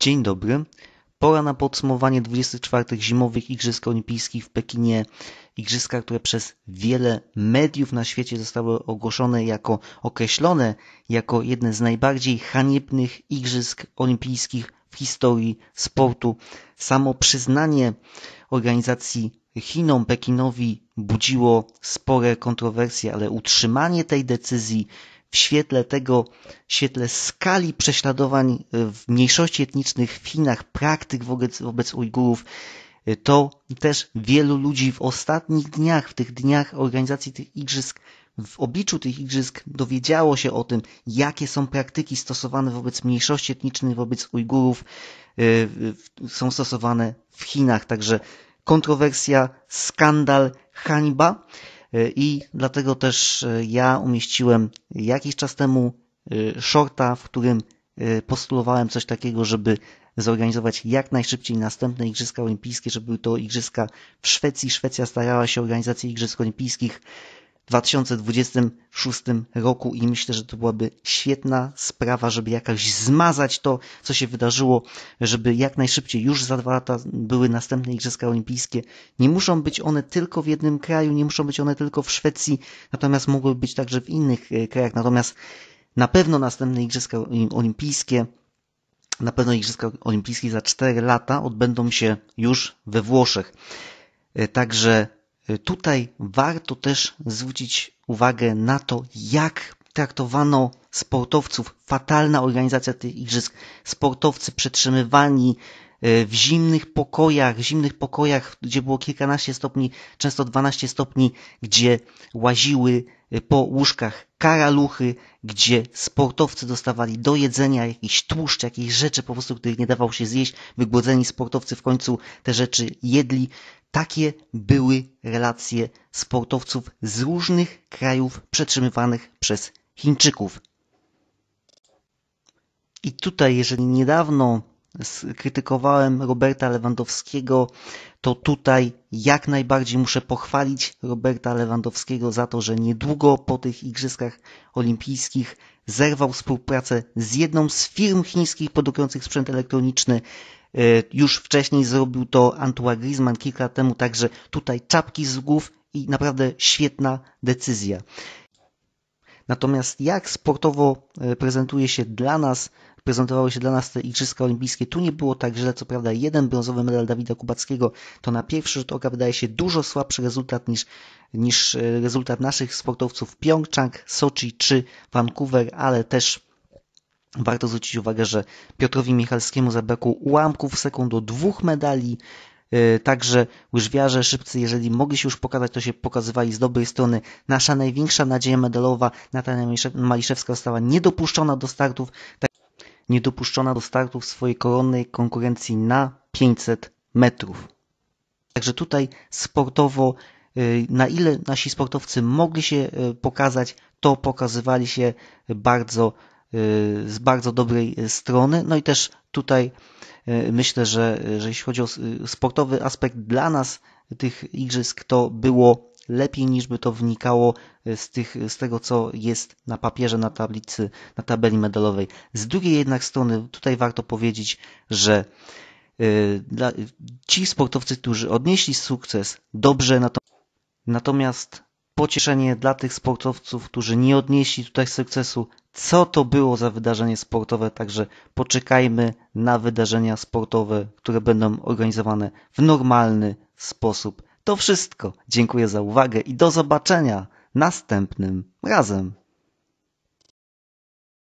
Dzień dobry. Pora na podsumowanie 24. Zimowych Igrzysk Olimpijskich w Pekinie. Igrzyska, które przez wiele mediów na świecie zostały ogłoszone jako określone jako jedne z najbardziej haniebnych Igrzysk Olimpijskich w historii sportu. Samo przyznanie organizacji Chinom, Pekinowi budziło spore kontrowersje, ale utrzymanie tej decyzji w świetle tego, w świetle skali prześladowań w mniejszości etnicznych w Chinach, praktyk wobec, wobec Ujgurów, y, to też wielu ludzi w ostatnich dniach, w tych dniach organizacji tych igrzysk, w obliczu tych igrzysk dowiedziało się o tym, jakie są praktyki stosowane wobec mniejszości etnicznych, wobec Ujgurów, y, są stosowane w Chinach. Także kontrowersja, skandal, hańba. E, i dlatego też e, ja umieściłem jakiś czas temu e, shorta, w którym postulowałem coś takiego, żeby zorganizować jak najszybciej następne Igrzyska Olimpijskie, żeby były to Igrzyska w Szwecji. Szwecja starała się o organizację Igrzysk Olimpijskich 2026 roku i myślę, że to byłaby świetna sprawa, żeby jakaś zmazać to, co się wydarzyło, żeby jak najszybciej już za dwa lata były następne Igrzyska Olimpijskie. Nie muszą być one tylko w jednym kraju, nie muszą być one tylko w Szwecji, natomiast mogły być także w innych e, krajach. Natomiast na pewno następne Igrzyska Olimpijskie na pewno Igrzyska Olimpijskie za 4 lata odbędą się już we Włoszech. E, także Y, tutaj warto też zwrócić uwagę na to, jak traktowano sportowców. Fatalna organizacja tych igrzysk. Sportowcy przetrzymywani y, w zimnych pokojach, w zimnych pokojach, gdzie było kilkanaście stopni, często 12 stopni, gdzie łaziły Y, po łóżkach karaluchy, gdzie sportowcy dostawali do jedzenia jakiś tłuszcz, jakieś rzeczy po prostu, których nie dawał się zjeść. Wygłodzeni sportowcy w końcu te rzeczy jedli. Takie były relacje sportowców z różnych krajów przetrzymywanych przez Chińczyków. I tutaj, jeżeli niedawno krytykowałem Roberta Lewandowskiego, to tutaj jak najbardziej muszę pochwalić Roberta Lewandowskiego za to, że niedługo po tych Igrzyskach Olimpijskich zerwał współpracę z jedną z firm chińskich produkujących sprzęt elektroniczny. E, już wcześniej zrobił to Antoine Griezmann kilka lat temu, także tutaj czapki z głów i naprawdę świetna decyzja. Natomiast jak sportowo e, prezentuje się dla nas prezentowały się dla nas te Igrzyska Olimpijskie. Tu nie było tak źle, co prawda jeden brązowy medal Dawida Kubackiego to na pierwszy rzut oka wydaje się dużo słabszy rezultat niż, niż e, rezultat naszych sportowców Pyeongchang, Sochi czy Vancouver, ale też warto zwrócić uwagę, że Piotrowi Michalskiemu zabrakło ułamków w sekundę dwóch medali, e, Także łyżwiarze, szybcy, jeżeli mogli się już pokazać, to się pokazywali z dobrej strony. Nasza największa nadzieja medalowa, Natalia Maliszewska, została niedopuszczona do startów. Tak niedopuszczona do startu w swojej koronnej konkurencji na 500 metrów. Także tutaj sportowo, y, na ile nasi sportowcy mogli się y, pokazać, to pokazywali się bardzo y, z bardzo dobrej strony. No i też tutaj myślę, że, że jeśli chodzi o sportowy aspekt dla nas tych igrzysk, to było lepiej niż by to wynikało e, z, tych, z tego, co jest na papierze, na tablicy, na tabeli medalowej. Z drugiej jednak strony tutaj warto powiedzieć, że e, dla, ci sportowcy, którzy odnieśli sukces, dobrze, natomiast pocieszenie dla tych sportowców, którzy nie odnieśli tutaj sukcesu, co to było za wydarzenie sportowe, także poczekajmy na wydarzenia sportowe, które będą organizowane w normalny sposób to wszystko. Dziękuję za uwagę i do zobaczenia następnym razem.